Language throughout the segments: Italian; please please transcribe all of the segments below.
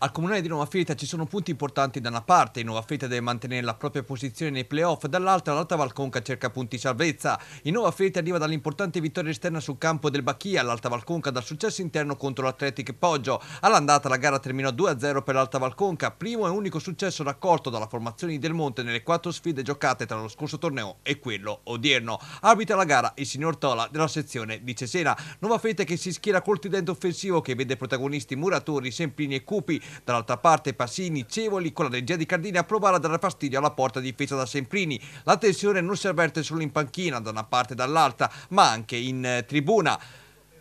Al comune di Nuova Filita ci sono punti importanti da una parte, Nuova Filita deve mantenere la propria posizione nei playoff, dall'altra l'Alta Valconca cerca punti salvezza. In Nuova Filita arriva dall'importante vittoria esterna sul campo del Bacchia, l'Alta Valconca dal successo interno contro l'Atletic Poggio. All'andata la gara terminò 2-0 per l'Alta Valconca, primo e unico successo raccolto dalla formazione di Del Monte nelle quattro sfide giocate tra lo scorso torneo e quello odierno. Arbitra la gara il signor Tola della sezione di Cesena. Nuova Filita che si schiera col tridente offensivo che vede protagonisti Muratori, Semplini e Cupi Dall'altra parte Passini, Cevoli con la regia di Cardini a provare a dare fastidio alla porta difesa da Semprini. La tensione non si avverte solo in panchina da una parte e dall'altra, ma anche in eh, tribuna.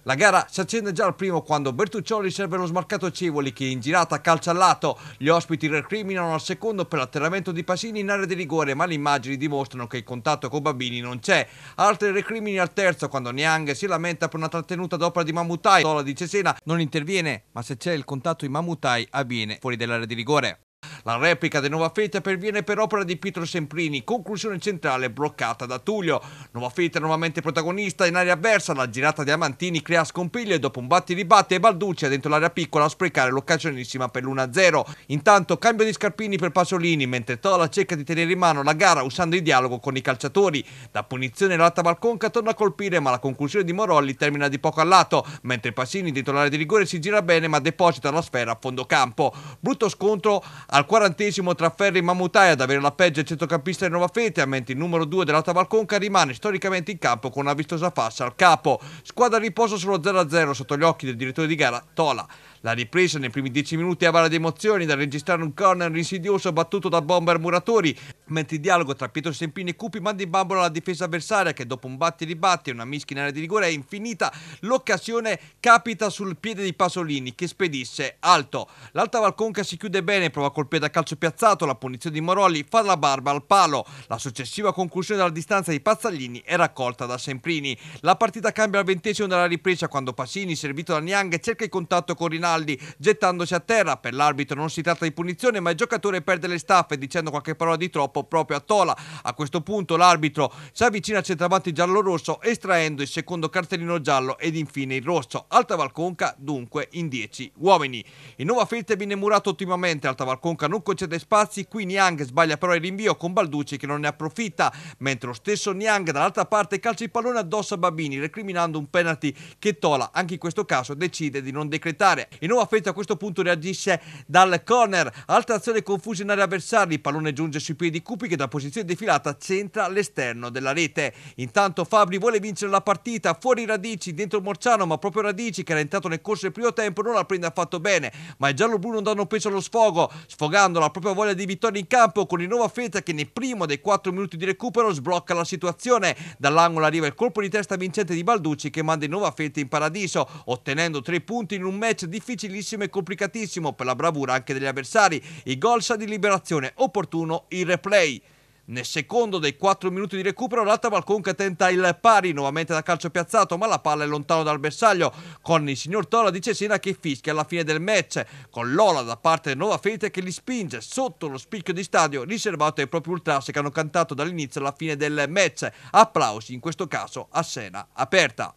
La gara si accende già al primo quando Bertuccioli serve lo smarcato Cevoli che in girata calcia al lato. Gli ospiti recriminano al secondo per l'atterramento di Pasini in area di rigore ma le immagini dimostrano che il contatto con Babini non c'è. Altri recrimini al terzo quando Niang si lamenta per una trattenuta d'opera di Mamutai. Tola di Cesena non interviene ma se c'è il contatto di Mamutai avviene fuori dell'area di rigore. La replica di Nuova Fetta perviene per opera di Pietro Semprini, conclusione centrale bloccata da Tullio. Nuova Fetta nuovamente protagonista in area avversa, la girata di Amantini crea scompiglio e dopo un batti ribatte e Balduccia dentro l'area piccola a sprecare l'occasionissima per l'1-0. Intanto cambio di scarpini per Pasolini, mentre Tola cerca di tenere in mano la gara usando il dialogo con i calciatori. Da punizione l'alta Balconca torna a colpire ma la conclusione di Morolli termina di poco a lato, mentre Passini dentro l'area di rigore si gira bene ma deposita la sfera a fondo campo. Brutto scontro al quale quarantesimo tra Ferri e Mamutai ad avere la peggio il centrocampista di Nuova Fete, mentre il numero 2 dell'Alta Valconca rimane storicamente in campo con una vistosa fascia al capo. Squadra riposo sullo 0-0 sotto gli occhi del direttore di gara Tola. La ripresa nei primi 10 minuti è avara di emozioni da registrare un corner insidioso battuto da bomber Muratori, mentre il dialogo tra Pietro Sempini e Cupi manda in bambola la difesa avversaria che dopo un batti ribatti e una mischia in area di rigore è infinita. L'occasione capita sul piede di Pasolini che spedisse alto. L'Alta Valconca si chiude bene e prova col piede da calcio piazzato, la punizione di Moroli fa la barba al palo. La successiva conclusione dalla distanza di Pazzaglini è raccolta da Semprini. La partita cambia al ventesimo della ripresa quando Pacini, servito da Niang, cerca il contatto con Rinaldi, gettandosi a terra. Per l'arbitro non si tratta di punizione, ma il giocatore perde le staffe dicendo qualche parola di troppo proprio a Tola. A questo punto l'arbitro si avvicina al centravanti giallo-rosso, estraendo il secondo cartellino giallo ed infine il rosso. Alta Valconca dunque in 10 uomini. Il nuovo Filt viene murato ottimamente, Alta Valconca non non concede spazi, qui Niang sbaglia però il rinvio con Balducci che non ne approfitta, mentre lo stesso Niang dall'altra parte calcia il pallone addosso a Babini, recriminando un penalty che Tola anche in questo caso decide di non decretare. Il nuovo affetto a questo punto reagisce dal corner, altra azione confusa in area avversaria, il pallone giunge sui piedi di Cupi che da posizione defilata centra l'esterno della rete. Intanto Fabri vuole vincere la partita, fuori Radici, dentro Morciano, ma proprio Radici che era entrato nel corso del primo tempo non la prende affatto bene, ma il giallo-blu non danno peso allo sfogo, sfogato giocando la propria voglia di vittoria in campo con il nuovo Feta che nel primo dei 4 minuti di recupero sblocca la situazione. Dall'angolo arriva il colpo di testa vincente di Balducci che manda il nuovo Feta in paradiso, ottenendo tre punti in un match difficilissimo e complicatissimo per la bravura anche degli avversari. Il gol sa di liberazione opportuno il replay. Nel secondo dei 4 minuti di recupero l'altra Balconca tenta il pari nuovamente da calcio piazzato ma la palla è lontano dal bersaglio con il signor Tola di Cesena che fischia alla fine del match con Lola da parte del Nova Fete che li spinge sotto lo spicchio di stadio riservato ai propri ultras che hanno cantato dall'inizio alla fine del match. Applausi in questo caso a scena aperta.